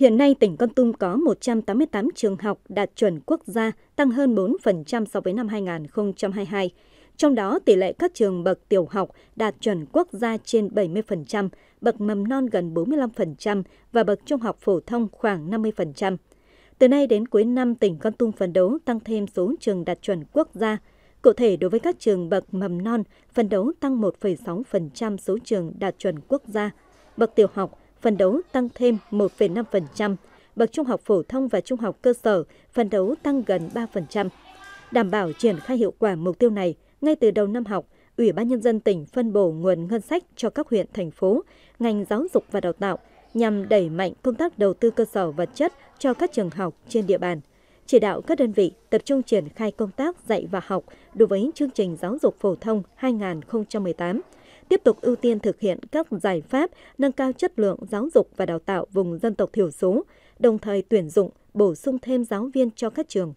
Hiện nay, tỉnh Con Tum có 188 trường học đạt chuẩn quốc gia, tăng hơn 4% so với năm 2022. Trong đó, tỷ lệ các trường bậc tiểu học đạt chuẩn quốc gia trên 70%, bậc mầm non gần 45% và bậc trung học phổ thông khoảng 50%. Từ nay đến cuối năm, tỉnh Con Tum phấn đấu tăng thêm số trường đạt chuẩn quốc gia. Cụ thể, đối với các trường bậc mầm non, phấn đấu tăng 1,6% số trường đạt chuẩn quốc gia, bậc tiểu học phần đấu tăng thêm 1,5%, bậc trung học phổ thông và trung học cơ sở phần đấu tăng gần 3%. Đảm bảo triển khai hiệu quả mục tiêu này, ngay từ đầu năm học, Ủy ban Nhân dân tỉnh phân bổ nguồn ngân sách cho các huyện, thành phố, ngành giáo dục và đào tạo nhằm đẩy mạnh công tác đầu tư cơ sở vật chất cho các trường học trên địa bàn chỉ đạo các đơn vị tập trung triển khai công tác dạy và học đối với chương trình giáo dục phổ thông 2018 tiếp tục ưu tiên thực hiện các giải pháp nâng cao chất lượng giáo dục và đào tạo vùng dân tộc thiểu số, đồng thời tuyển dụng, bổ sung thêm giáo viên cho các trường